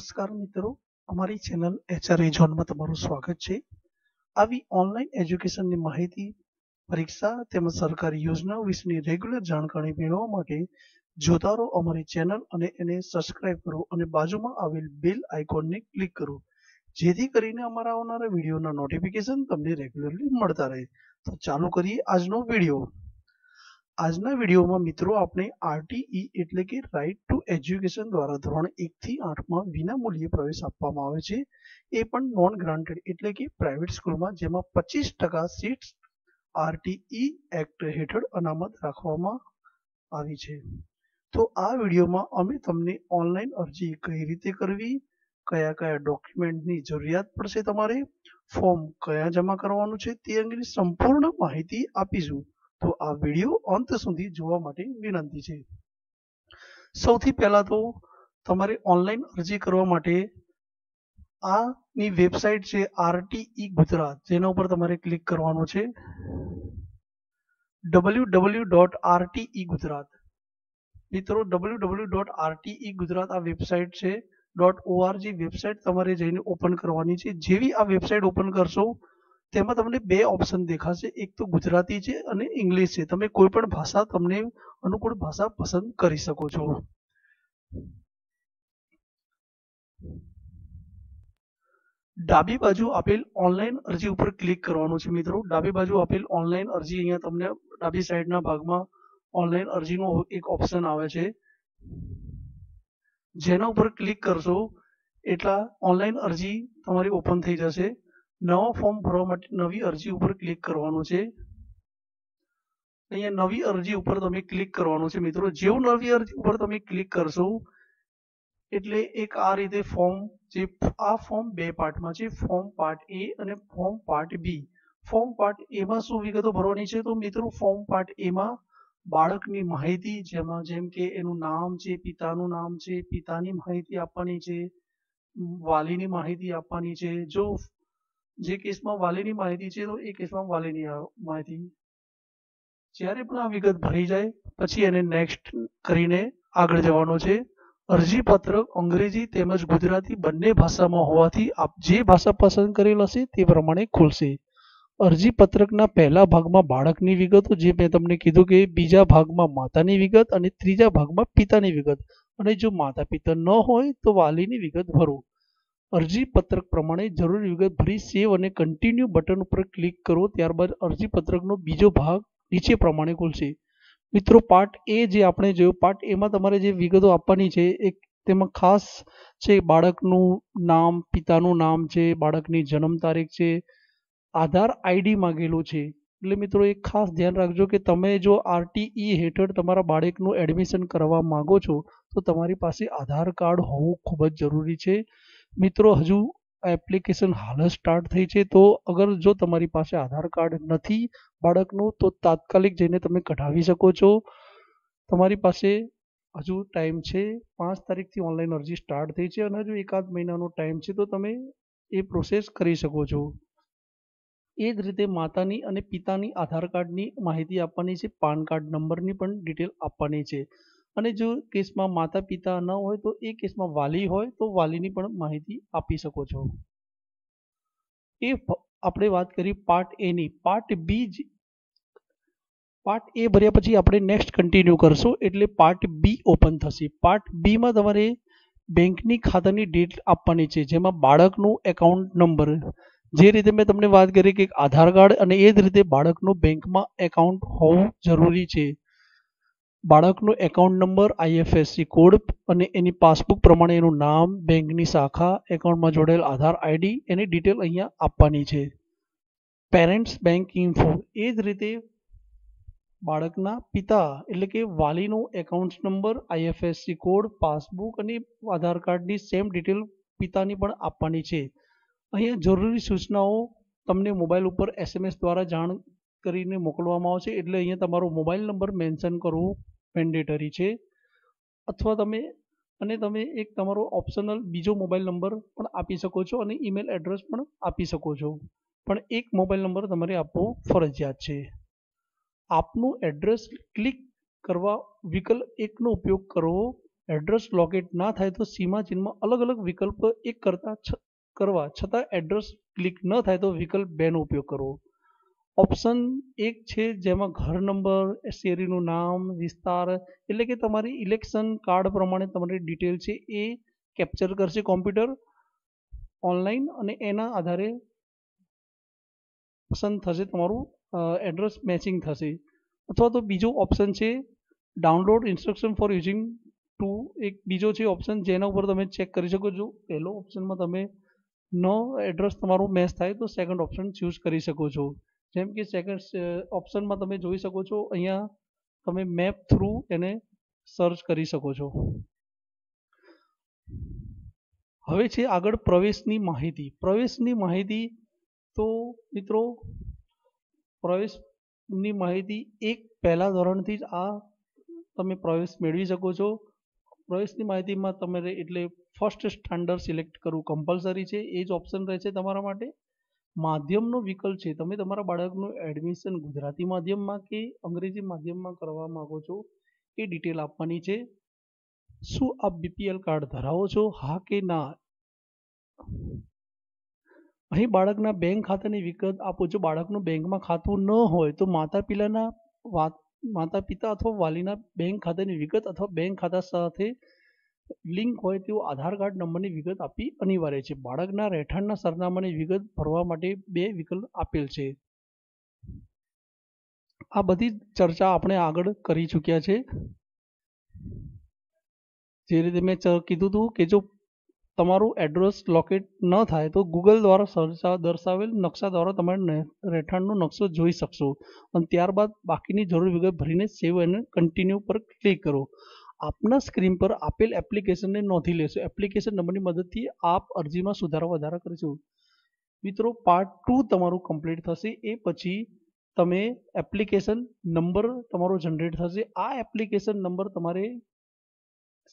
નમસ્કાર મિત્રો અમારી ચેનલ એચઆરએ ઝોનમાં તમારું સ્વાગત છે આવી ઓનલાઈન એજ્યુકેશનની માહિતી પરીક્ષા તેમજ સરકારી યોજનાઓ વિશેની રેગ્યુલર જાણકારી મેળવવા માટે જોતા રહો અમારી ચેનલ અને એને સબસ્ક્રાઇબ કરો અને બાજુમાં આવેલ બેલ આઇકોનને ક્લિક કરો જેથી કરીને અમારા આવનારા વિડીયોના નોટિફિકેશન તમને રેગ્યુલરલી મળતા રહે તો ચાલુ કરીએ આજનો વિડીયો આજના વિડીયોમાં મિત્રો આપણે આરટીઈ એટલે કે રાઇટ ટુ એજ્યુકેશન દ્વારા ધોરણ એકથી આઠમાં વિનામૂલ્યે પ્રવેશ આપવામાં આવે છે એ પણ નોન ગ્રાન્ટેડ એટલે કે પ્રાઇવેટ સ્કૂલમાં જેમાં પચીસ સીટ્સ આરટીઈ એક્ટ હેઠળ અનામત રાખવામાં આવી છે તો આ વિડીયોમાં અમે તમને ઓનલાઈન અરજી કઈ રીતે કરવી કયા કયા ડોક્યુમેન્ટની જરૂરિયાત પડશે તમારે ફોર્મ કયા જમા કરવાનું છે તે અંગેની સંપૂર્ણ માહિતી આપીશું તો આ વિડીયો અંત સુધી જોવા માટે વિનંતી છે સૌથી પહેલા તો તમારે ઓનલાઈન અરજી કરવા માટે આની વેબસાઇટ છે આરટીઈ ગુજરાત જેના ઉપર તમારે ક્લિક કરવાનો છે W W dot RTE Gujarat મિત્રો W W dot RTE Gujarat આ વેબસાઇટ છે ડોટ ઓઆરજી વેબસાઇટ તમારે જઈને ઓપન કરવાની છે જેવી આ વેબસાઇટ ઓપન કરશો તેમાં તમને બે ઓપ્શન દેખાશે એક તો ગુજરાતી છે અને ઇંગ્લિશ છે તમે કોઈ પણ ભાષા તમને અનુકૂળ ભાષા પસંદ કરી શકો છો ડાબી બાજુ આપેલ ઓનલાઈન અરજી ઉપર ક્લિક કરવાનું છે મિત્રો ડાબી બાજુ આપેલ ઓનલાઈન અરજી અહીંયા તમને ડાબી સાઈડના ભાગમાં ઓનલાઈન અરજીનો એક ઓપ્શન આવે છે જેના ઉપર ક્લિક કરશો એટલા ઓનલાઈન અરજી તમારી ઓપન થઈ જશે નવો ફોર્મ ભરવા માટે નવી અરજી ઉપર ક્લિક કરવાનું છે અહીંયા નવી અરજી ઉપર તમે ક્લિક કરવાનું છે મિત્રો જેવું નવી અરજી ઉપર તમે ક્લિક કરશો એટલે એક આ રીતે ફોર્મ જે આ ફોર્મ બે પાર્ટમાં છે ફોર્મ પાર્ટ એ અને form part B form part એમાં શું વિગતો ભરવાની છે તો મિત્રો ફોર્મ પાર્ટ એમાં બાળકની માહિતી જેમાં જેમ કે એનું નામ છે પિતાનું નામ છે પિતાની માહિતી આપવાની છે વાલીની માહિતી આપવાની છે જો જે કેસમાં વાલીની માહિતી છે તો એ કેસમાં વાલીની માહિતી જ્યારે પણ આ વિગત ભરી જાય પછી એને નેક્સ્ટ કરીને આગળ જવાનો છે અરજી અંગ્રેજી તેમજ ગુજરાતી બંને ભાષામાં હોવાથી આપ જે ભાષા પસંદ કરેલ હશે તે પ્રમાણે ખુલશે અરજી પત્રકના પહેલા ભાગમાં બાળકની વિગતો જે મેં તમને કીધું કે બીજા ભાગમાં માતાની વિગત અને ત્રીજા ભાગમાં પિતાની વિગત અને જો માતા પિતા ન હોય તો વાલીની વિગત ભરો અરજીપત્રક પ્રમાણે જરૂરી વિગત ભરી સેવ અને કન્ટિન્યુ બટન ઉપર ક્લિક કરો ત્યારબાદ અરજીપત્રકનો બીજો ભાગ નીચે પ્રમાણે ખુલશે મિત્રો પાર્ટ એ જે આપણે જોયો પાર્ટ એમાં તમારે જે વિગતો આપવાની છે એ તેમાં ખાસ છે બાળકનું નામ પિતાનું નામ છે બાળકની જન્મ તારીખ છે આધાર આઈડી માંગેલું છે એટલે મિત્રો એ ખાસ ધ્યાન રાખજો કે તમે જો આરટીઈ e હેઠળ તમારા બાળકનું એડમિશન કરવા માંગો છો તો તમારી પાસે આધાર કાર્ડ હોવું ખૂબ જ જરૂરી છે મિત્રો હજુ એપ્લિકેશન હાલ સ્ટાર્ટ થઈ છે તો અગર જો તમારી પાસે આધાર કાર્ડ નથી બાળકનું તો તાત્કાલિક જઈને તમે કઢાવી શકો છો તમારી પાસે હજુ ટાઈમ છે પાંચ તારીખથી ઓનલાઈન અરજી સ્ટાર્ટ થઈ છે અને હજુ એકાદ મહિનાનો ટાઈમ છે તો તમે એ પ્રોસેસ કરી શકો છો એ જ રીતે માતાની અને પિતાની આધાર કાર્ડની માહિતી આપવાની છે પાન કાર્ડ નંબરની પણ ડિટેલ આપવાની છે અને જો કેસમાં માતા પિતા ન હોય તો એ કેસમાં વાલી હોય તો વાલીની પણ માહિતી આપી શકો છો એ આપણે વાત કરી પાર્ટ એ ની પાર્ટ બી જ પાર્ટ એ ભર્યા પછી આપણે નેક્સ્ટ કન્ટિન્યુ કરશું એટલે પાર્ટ બી ઓપન થશે પાર્ટ બીમાં તમારે બેંકની ખાતાની ડેટ આપવાની છે જેમાં બાળકનું એકાઉન્ટ નંબર જે રીતે મેં તમને વાત કરી કે આધાર કાર્ડ અને એ જ રીતે બાળકનું બેંકમાં એકાઉન્ટ હોવું જરૂરી છે બાળકનો એકાઉન્ટ નંબર આઈએફએસસી કોડ અને એની પાસબુક પ્રમાણે એનું નામ બેંકની શાખા એકાઉન્ટમાં જોડેલ આધાર આઈડી એની ડિટેલ અહીંયા આપવાની છે પેરેન્ટ્સ બેંક ઇન્ફો એ જ રીતે બાળકના પિતા એટલે કે વાલીનો account number IFSC code passbook અને આધાર કાર્ડની સેમ ડિટેલ પિતાની પણ આપવાની છે અહીંયા જરૂરી સૂચનાઓ તમને મોબાઈલ ઉપર એસએમએસ દ્વારા જાણ કરીને મોકલવામાં આવશે એટલે અહીંયા તમારો મોબાઈલ નંબર મેન્શન કરવો મેન્ડેટરી છે અથવા તમે અને તમે એક તમારો ઓપ્શનલ બીજો મોબાઈલ નંબર પણ આપી શકો છો અને ઈમેલ એડ્રેસ પણ આપી શકો છો પણ એક મોબાઈલ નંબર તમારે આપવો ફરજિયાત છે આપનું એડ્રેસ ક્લિક કરવા વિકલ્પ એકનો ઉપયોગ કરવો એડ્રેસ લોકેટ ના થાય તો સીમા ચિહ્નમાં અલગ અલગ વિકલ્પ એક કરતાં કરવા છતાં એડ્રેસ ક્લિક ન થાય તો વિકલ્પ બેનો ઉપયોગ કરવો ઓપ્શન એક છે જેમાં ઘર નંબર શેરીનું e નામ વિસ્તાર એટલે કે તમારી ઇલેક્શન કાર્ડ પ્રમાણે તમારી ડિટેલ છે એ કેપ્ચર કરશે કોમ્પ્યુટર ઓનલાઈન અને એના આધારે પસંદ થશે તમારું એડ્રેસ મેચિંગ થશે અથવા તો બીજો ઓપ્શન છે download instruction for using to એક બીજો છે ઓપ્શન જેના ઉપર તમે ચેક કરી શકો છો પહેલો ઓપ્શનમાં તમે નો એડ્રેસ તમારું મેચ થાય તો સેકન્ડ ઓપ્શન ચૂઝ કરી શકો છો જેમ કે સેકન્ડ ઓપ્શનમાં તમે જોઈ શકો છો અહીંયા તમે મેપ થ્રુ એને સર્ચ કરી શકો છો હવે છે આગળ પ્રવેશની માહિતી પ્રવેશની માહિતી તો મિત્રો પ્રવેશની માહિતી એક પહેલા ધોરણથી જ આ તમે પ્રવેશ મેળવી શકો છો પ્રવેશની માહિતીમાં તમારે એટલે ફર્સ્ટ સ્ટાન્ડર્ડ સિલેક્ટ કરવું કમ્પલસરી છે એ જ ઓપ્શન રહેશે તમારા માટે માધ્યમનો વિકલ્પ છે તમે તમારા બાળકનું એડમિશન ગુજરાતી માધ્યમમાં કે અંગ્રેજી માધ્યમમાં કરવા માગો છો એ ડિટેલ આપવાની છે શું આપ બીપીએલ કાર્ડ ધરાવો છો હા કે ના અહીં બાળકના બેંક ખાતાની વિગત આપો જો બાળકનું બેંકમાં ખાતું ન હોય તો માતા પિતાના માતા પિતા અથવા વાલીના બેંક ખાતાની વિગત અથવા બેંક ખાતા સાથે લિંક હોય તેવો આધાર કાર્ડ નંબરની વિગત આપવી અનિવાર્ય છે બાળકના રહેઠાણના સરનામાની વિગત ભરવા માટે બે વિકલ્પ આપેલ છે આ બધી ચર્ચા આપણે આગળ કરી ચૂક્યા છે જે રીતે મેં કીધું હતું કે જો તમારું એડ્રેસ લોકેટ ન થાય તો ગૂગલ દ્વારા દર્શાવેલ નકશા દ્વારા તમારે રહેઠાણનો નકશો જોઈ શકશો અને ત્યારબાદ બાકીની જરૂરી વિગત ભરીને સેવ અને કન્ટિન્યુ પર ક્લિક કરો આપના સ્ક્રીન પર આપેલ એપ્લિકેશનને નોંધી લેશો એપ્લિકેશન નંબરની મદદથી આપ અરજીમાં સુધારો વધારા કરશો મિત્રો પાર્ટ ટુ તમારું કમ્પ્લીટ થશે એ પછી તમે એપ્લિકેશન નંબર તમારો જનરેટ થશે આ એપ્લિકેશન નંબર તમારે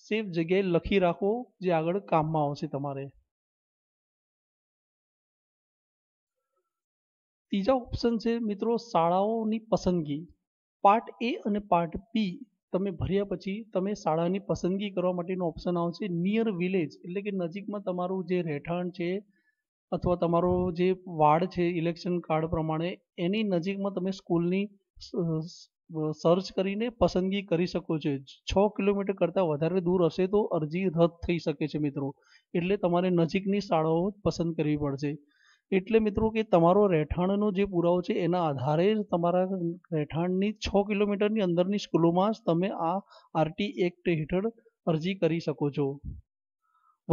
સેફ જગ્યાએ લખી રાખો જે આગળ કામમાં આવશે તમારે ત્રીજા ઓપ્શન છે મિત્રો શાળાઓની પસંદગી પાર્ટ એ અને પાર્ટ બી તમે ભર્યા પછી તમે શાળાની પસંદગી કરવા માટેનો ઓપ્શન આવશે નિયર વિલેજ એટલે કે નજીકમાં તમારું જે રહેઠાણ છે અથવા તમારો જે વાર્ડ છે ઇલેક્શન કાર્ડ પ્રમાણે એની નજીકમાં તમે સ્કૂલની સર્ચ કરીને પસંદગી કરી શકો છો છ કિલોમીટર કરતાં વધારે દૂર હશે તો અરજી રદ થઈ શકે છે મિત્રો એટલે તમારે નજીકની શાળાઓ પસંદ કરવી પડશે એટલે મિત્રો કે તમારો રહેઠાણનો જે પુરાવો છે એના આધારે જ તમારા રહેઠાણની છ કિલોમીટરની અંદરની સ્કૂલોમાં જ તમે આ આરટી એક્ટ હેઠળ અરજી કરી શકો છો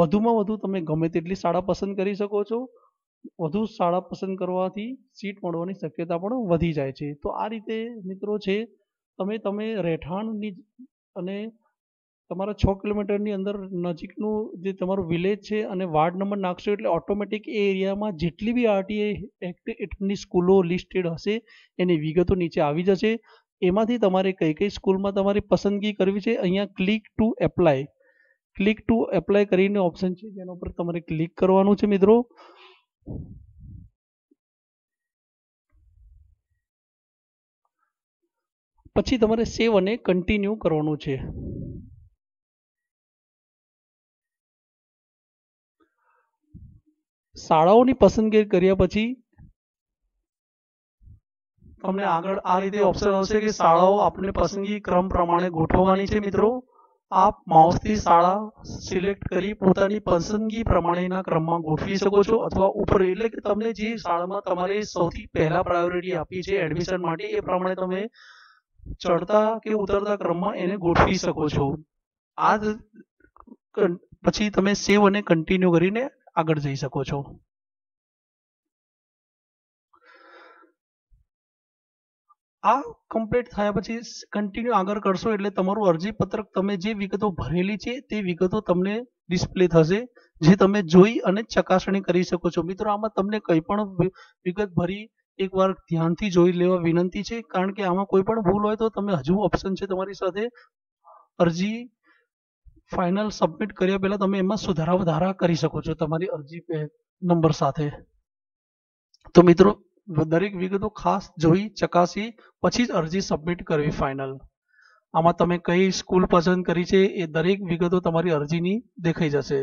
વધુમાં વધુ તમે ગમે તેટલી શાળા પસંદ કરી શકો છો વધુ શાળા પસંદ કરવાથી સીટ મળવાની શક્યતા પણ વધી જાય છે તો આ રીતે મિત્રો છે તમે તમે રહેઠાણની અને તમારા છ કિલોમીટરની અંદર નજીકનું જે તમારું વિલેજ છે અને વાર્ડ નંબર નાખશો એટલે ઓટોમેટિક એ એરિયામાં જેટલી બી આરટીએ એક્ટ એક્ટની સ્કૂલો લિસ્ટેડ હશે એની વિગતો નીચે આવી જશે એમાંથી તમારે કઈ કઈ સ્કૂલમાં તમારે પસંદગી કરવી છે અહીંયા click to apply click to apply કરીને ઓપ્શન છે જેના ઉપર તમારે ક્લિક કરવાનું છે મિત્રો પછી તમારે સેવ અને કન્ટિન્યુ કરવાનું છે શાળાઓની પસંદગી કર્યા પછી તમને આગળ આ રીતે ઓપ્શન આવશે કે શાળાઓ આપણે પસંદગી ક્રમ પ્રમાણે ગોઠવવાની છે મિત્રો આપ માઉસથી શાળા સિલેક્ટ કરી પોતાની પસંદગી પ્રમાણેના ક્રમમાં ગોઠવી શકો છો અથવા ઉપર એટલે કે તમને જે શાળામાં તમારે સૌથી પહેલા પ્રાયોરિટી આપી છે એડમિશન માટે એ પ્રમાણે તમે ચડતા કે ઉતરતા ક્રમમાં એને ગોઠવી શકો છો આ પછી તમે સેવ અને કન્ટિન્યુ કરીને આગળ જઈ શકો છો આ કમ્પ્લીટ થયા પછી કન્ટિન્યુ આગળ કરશો એટલે તમારું અરજી પત્રક તમે જે વિગતો ભરેલી છે તે વિગતો તમને ડિસ્પ્લે થશે જે તમે જોઈ અને ચકાસણી કરી શકો છો મિત્રો આમાં તમને કંઈ પણ વિગત ભરી એકવાર ધ્યાનથી જોઈ લેવા વિનંતી છે કારણ કે આમાં કોઈ પણ ભૂલ હોય તો તમે હજુ ઓપ્શન છે તમારી સાથે અરજી ફાઇનલ સબમિટ કર્યા પહેલાં તમે એમાં સુધારા વધારા કરી શકો છો તમારી અરજી નંબર સાથે તો મિત્રો દરેક વિગતો ખાસ જોઈ ચકાસી પછી જ અરજી સબમિટ કરવી ફાઇનલ આમાં તમે કઈ સ્કૂલ પસંદ કરી છે એ દરેક વિગતો તમારી અરજીની દેખાઈ જશે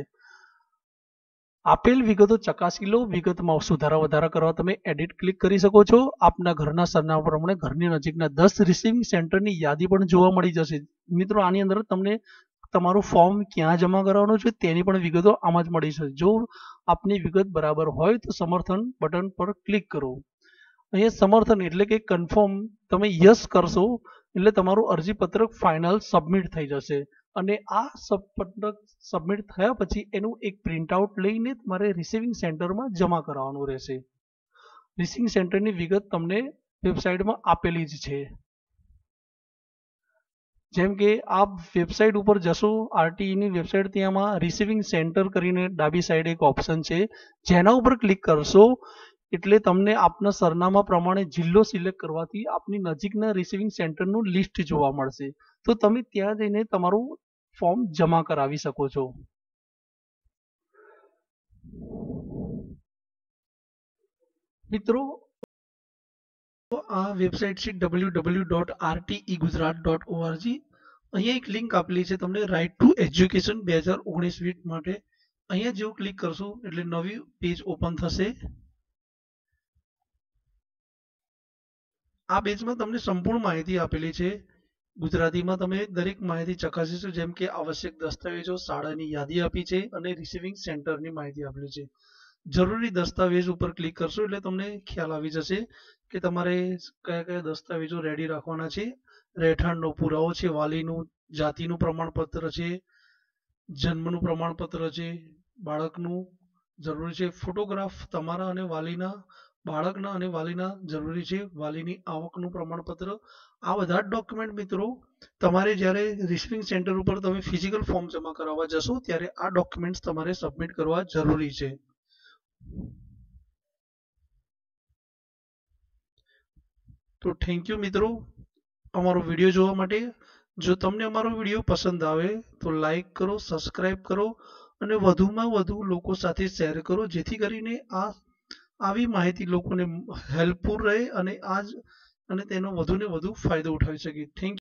આપેલ વિગતો ચકાસી લો વિગતમાં સુધારા વધારા કરવા તમે એડિટ ક્લિક કરી શકો છો આપના ઘરના સરનામા પ્રમાણે ઘરની નજીકના દસ રિસીવિંગ સેન્ટરની યાદી પણ જોવા મળી જશે મિત્રો આની અંદર તમને તમારું ફોર્મ ક્યાં જમા કરાવવાનું છે તેની પણ વિગતો આમાં જ મળી છે જો આપની વિગત બરાબર હોય તો સમર્થન બટન પર ક્લિક કરો અહીંયા સમર્થન એટલે કે કન્ફર્મ તમે યસ કરશો એટલે તમારું અરજીપત્રક ફાઇનલ સબમિટ થઈ જશે અને આ સબપત્રક સબમિટ થયા પછી એનું એક પ્રિન્ટઆઉટ લઈને તમારે રિસીવિંગ સેન્ટરમાં જમા કરાવવાનું રહેશે રિસીવિંગ સેન્ટરની વિગત તમને વેબસાઇટમાં આપેલી જ છે જેમ કે આ વેબસાઇટ ઉપર જશો આરટીઈની વેબસાઇટ ત્યાં આમાં રિસીવિંગ સેન્ટર કરીને ડાબી સાઈડ એક ઓપ્શન છે જેના ઉપર ક્લિક કરશો એટલે તમને આપના સરનામા પ્રમાણે જિલ્લો સિલેક્ટ કરવાથી આપની નજીકના રિસીવિંગ સેન્ટરનું લિસ્ટ જોવા મળશે તો તમે ત્યાં જઈને તમારું ફોર્મ જમા કરાવી શકો છો મિત્રો આ વેબસાઇટ છે W W dot RTE Gujarat dot ORG અહીંયા એક લિંક આપેલી છે તમને રાઇટ ટુ એજ્યુકેશન બે હજાર ઓગણીસ વીટ માટે અહીંયા જેવું ક્લિક કરશો એટલે નવી પેજ ઓપન થશે આ પેજમાં તમને સંપૂર્ણ માહિતી આપેલી છે ગુજરાતીમાં તમે દરેક માહિતી ચકાસીશો જેમ કે આવશ્યક દસ્તાવેજો શાળાની યાદી આપી છે અને રિસીવિંગ સેન્ટરની માહિતી આપેલી છે જરૂરી દસ્તાવેજ ઉપર ક્લિક કરશો એટલે તમને ખ્યાલ આવી જશે કે તમારે કયા કયા દસ્તાવેજો રેડી રાખવાના છે રહેઠાણનો પુરાવો છે વાલીનું જાતિનું પ્રમાણપત્ર છે જન્મનું પ્રમાણપત્ર છે બાળકનું જરૂરી છે ફોટોગ્રાફ તમારા અને વાલીના બાળકના અને વાલીના જરૂરી છે વાલીની આવકનું પ્રમાણપત્ર આ બધા જ ડોક્યુમેન્ટ મિત્રો તમારે જ્યારે રિસિવિંગ સેન્ટર ઉપર તમે ફિઝિકલ ફોર્મ જમા કરાવવા જશો ત્યારે આ ડોક્યુમેન્ટ્સ તમારે સબમિટ કરવા જરૂરી છે તો થેન્ક યુ મિત્રો અમારો વિડીયો જોવા માટે જો તમને અમારો વિડીયો પસંદ આવે તો લાઈક કરો સબસ્ક્રાઈબ કરો અને વધુમાં વધુ લોકો સાથે શેર કરો જેથી કરીને આ આવી માહિતી લોકોને હેલ્પફુલ રહે અને આજ અને તેનો વધુને વધુ ફાયદો ઉઠાવી શકે થેન્ક